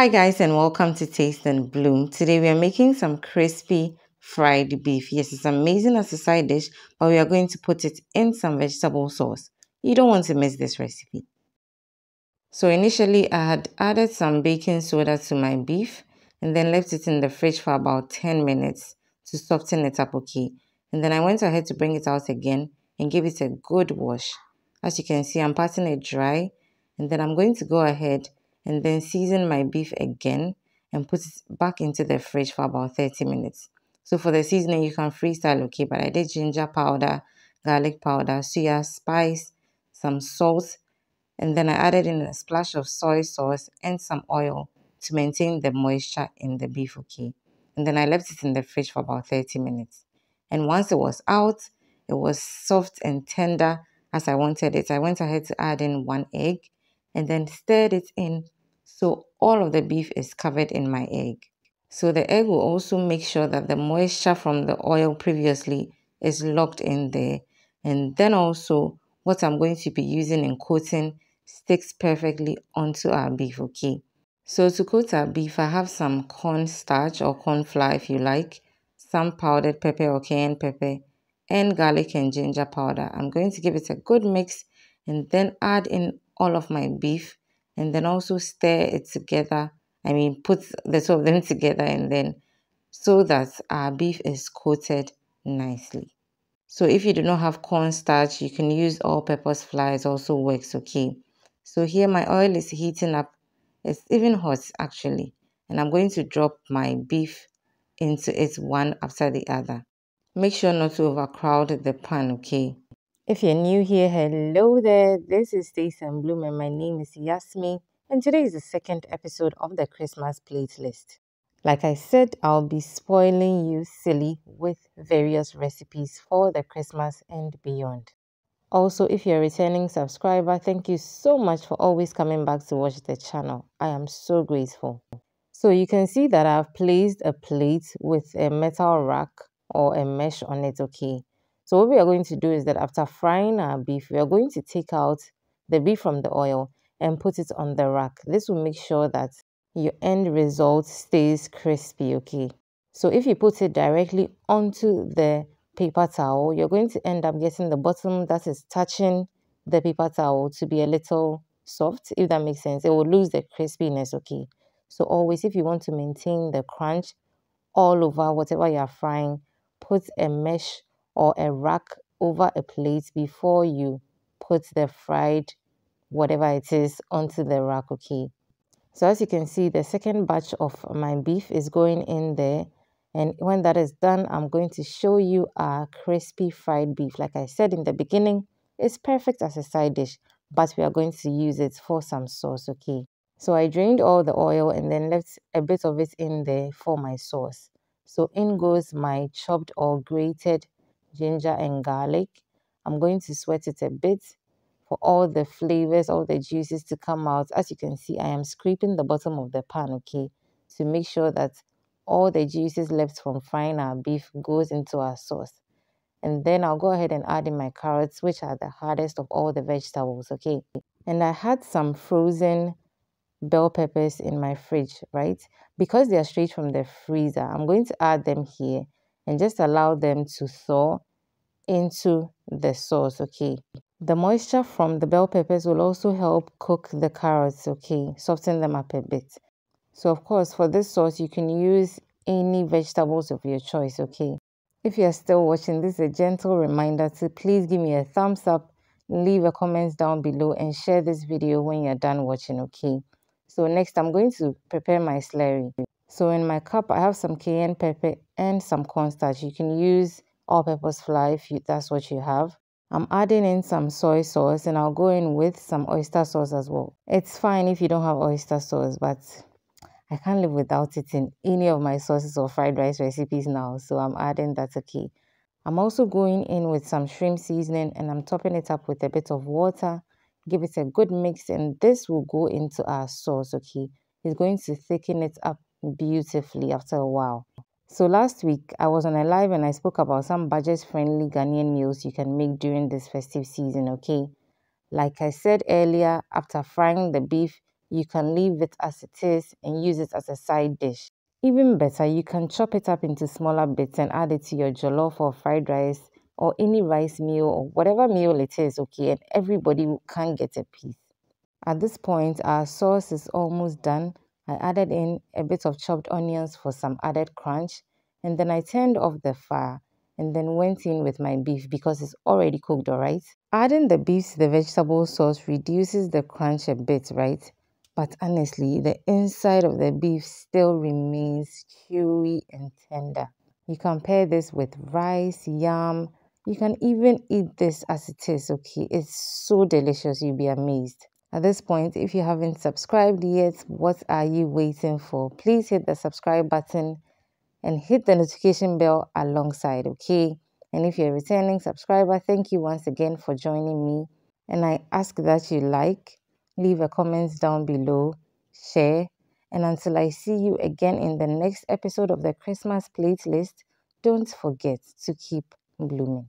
Hi guys and welcome to Taste and Bloom. Today we are making some crispy fried beef. Yes, it's amazing as a side dish, but we are going to put it in some vegetable sauce. You don't want to miss this recipe. So initially I had added some baking soda to my beef and then left it in the fridge for about 10 minutes to soften it up okay. And then I went ahead to bring it out again and give it a good wash. As you can see, I'm patting it dry and then I'm going to go ahead and then season my beef again and put it back into the fridge for about 30 minutes. So for the seasoning, you can freestyle, okay? But I did ginger powder, garlic powder, suya spice, some salt, and then I added in a splash of soy sauce and some oil to maintain the moisture in the beef, okay? And then I left it in the fridge for about 30 minutes. And once it was out, it was soft and tender as I wanted it. I went ahead to add in one egg and then stirred it in so all of the beef is covered in my egg. So the egg will also make sure that the moisture from the oil previously is locked in there. And then also what I'm going to be using in coating sticks perfectly onto our beef, okay? So to coat our beef, I have some corn starch or corn flour if you like, some powdered pepper or cayenne pepper, and garlic and ginger powder. I'm going to give it a good mix and then add in all of my beef and then also stir it together. I mean, put the two of them together and then so that our beef is coated nicely. So if you do not have cornstarch, you can use all-purpose flour. It also works okay. So here my oil is heating up. It's even hot actually. And I'm going to drop my beef into it one after the other. Make sure not to overcrowd the pan, okay? If you're new here, hello there. This is Stacey Bloom, and my name is Yasmin, and today is the second episode of the Christmas playlist. Like I said, I'll be spoiling you silly with various recipes for the Christmas and beyond. Also, if you're a returning subscriber, thank you so much for always coming back to watch the channel. I am so grateful. So you can see that I've placed a plate with a metal rack or a mesh on it, okay? So what we are going to do is that after frying our beef, we are going to take out the beef from the oil and put it on the rack. This will make sure that your end result stays crispy, okay? So if you put it directly onto the paper towel, you're going to end up getting the bottom that is touching the paper towel to be a little soft, if that makes sense. It will lose the crispiness, okay? So always, if you want to maintain the crunch all over whatever you are frying, put a mesh or a rack over a plate before you put the fried whatever it is onto the rack okay so as you can see the second batch of my beef is going in there and when that is done i'm going to show you our crispy fried beef like i said in the beginning it's perfect as a side dish but we are going to use it for some sauce okay so i drained all the oil and then left a bit of it in there for my sauce so in goes my chopped or grated ginger and garlic. I'm going to sweat it a bit for all the flavors, all the juices to come out. As you can see, I am scraping the bottom of the pan, okay, to make sure that all the juices left from frying our beef goes into our sauce. And then I'll go ahead and add in my carrots, which are the hardest of all the vegetables, okay? And I had some frozen bell peppers in my fridge, right? Because they are straight from the freezer, I'm going to add them here and just allow them to thaw into the sauce, okay? The moisture from the bell peppers will also help cook the carrots, okay? Soften them up a bit. So of course, for this sauce, you can use any vegetables of your choice, okay? If you are still watching, this is a gentle reminder to please give me a thumbs up, leave a comment down below and share this video when you're done watching, okay? So next, I'm going to prepare my slurry. So in my cup, I have some cayenne pepper and some cornstarch. You can use all-purpose flour if you, that's what you have. I'm adding in some soy sauce and I'll go in with some oyster sauce as well. It's fine if you don't have oyster sauce, but I can't live without it in any of my sauces or fried rice recipes now, so I'm adding that okay. I'm also going in with some shrimp seasoning and I'm topping it up with a bit of water. Give it a good mix and this will go into our sauce, okay? It's going to thicken it up beautifully after a while. So last week I was on a live and I spoke about some budget-friendly Ghanaian meals you can make during this festive season, okay? Like I said earlier, after frying the beef, you can leave it as it is and use it as a side dish. Even better, you can chop it up into smaller bits and add it to your jollof or fried rice or any rice meal or whatever meal it is, okay? And everybody can get a piece. At this point, our sauce is almost done I added in a bit of chopped onions for some added crunch and then I turned off the fire and then went in with my beef because it's already cooked, alright? Adding the beef to the vegetable sauce reduces the crunch a bit, right? But honestly, the inside of the beef still remains chewy and tender. You can pair this with rice, yam. You can even eat this as it is, okay? It's so delicious, you'll be amazed. At this point, if you haven't subscribed yet, what are you waiting for? Please hit the subscribe button and hit the notification bell alongside, okay? And if you're a returning subscriber, thank you once again for joining me. And I ask that you like, leave a comment down below, share, and until I see you again in the next episode of the Christmas playlist, don't forget to keep blooming.